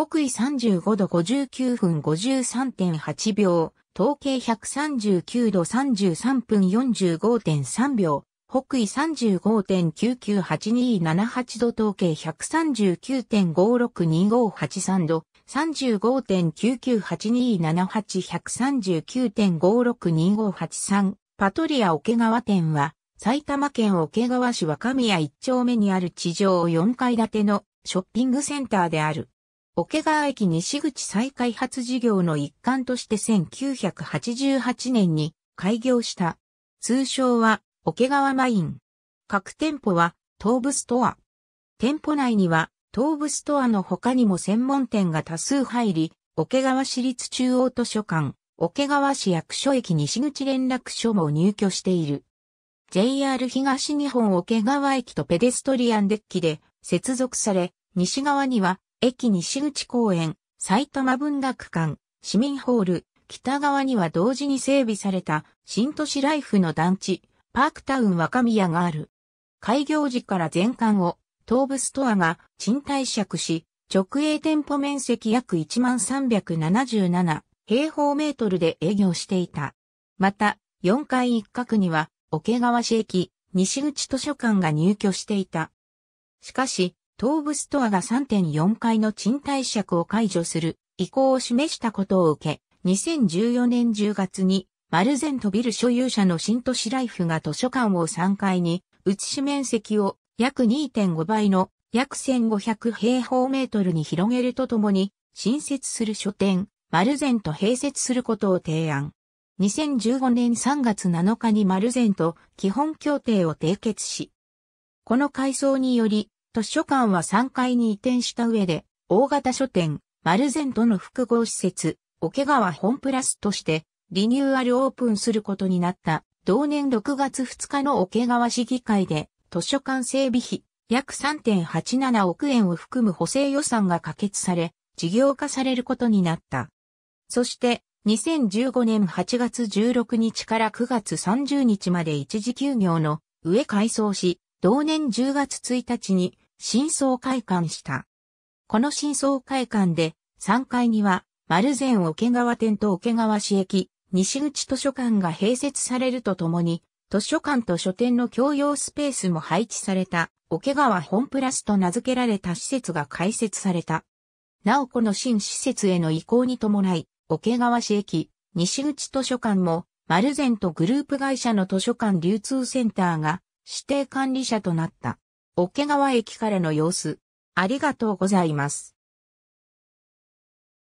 北緯35度59分53.8秒、統計139度33分45.3秒、北緯35.998278度統計139.562583度、35.998278139.562583パトリア桶川店は、埼玉県桶川市若宮1丁目にある地上4階建てのショッピングセンターである。桶川駅西口再開発事業の一環として1988年に開業した。通称は桶川マイン。各店舗は東武ストア。店舗内には東武ストアの他にも専門店が多数入り、桶川市立中央図書館、桶川市役所駅西口連絡所も入居している。JR 東日本桶川駅とペデストリアンデッキで接続され、西側には駅西口公園、埼玉文学館、市民ホール、北側には同時に整備された新都市ライフの団地、パークタウン若宮がある。開業時から全館を東武ストアが賃貸借し、直営店舗面積約1377平方メートルで営業していた。また、4階一角には、桶川市駅、西口図書館が入居していた。しかし、東武ストアが3.4階の賃貸借を解除する意向を示したことを受け、2014年10月に、マルゼントビル所有者の新都市ライフが図書館を3階に、写し面積を約2.5倍の約1500平方メートルに広げるとともに、新設する書店、マルゼンと併設することを提案。2015年3月7日にマルゼンと基本協定を締結し、この改装により、図書館は3階に移転した上で、大型書店、マルゼンとの複合施設、桶川本プラスとして、リニューアルオープンすることになった、同年6月2日の桶川市議会で、図書館整備費、約3.87億円を含む補正予算が可決され、事業化されることになった。そして、2015年8月16日から9月30日まで一時休業の上改装し、同年10月1日に真相会館した。この真相会館で、3階には、丸善桶川店と桶川市駅、西口図書館が併設されるとともに、図書館と書店の共用スペースも配置された、桶川本プラスと名付けられた施設が開設された。なおこの新施設への移行に伴い、桶川市駅、西口図書館も、丸善とグループ会社の図書館流通センターが指定管理者となった。桶川駅からの様子。ありがとうございます。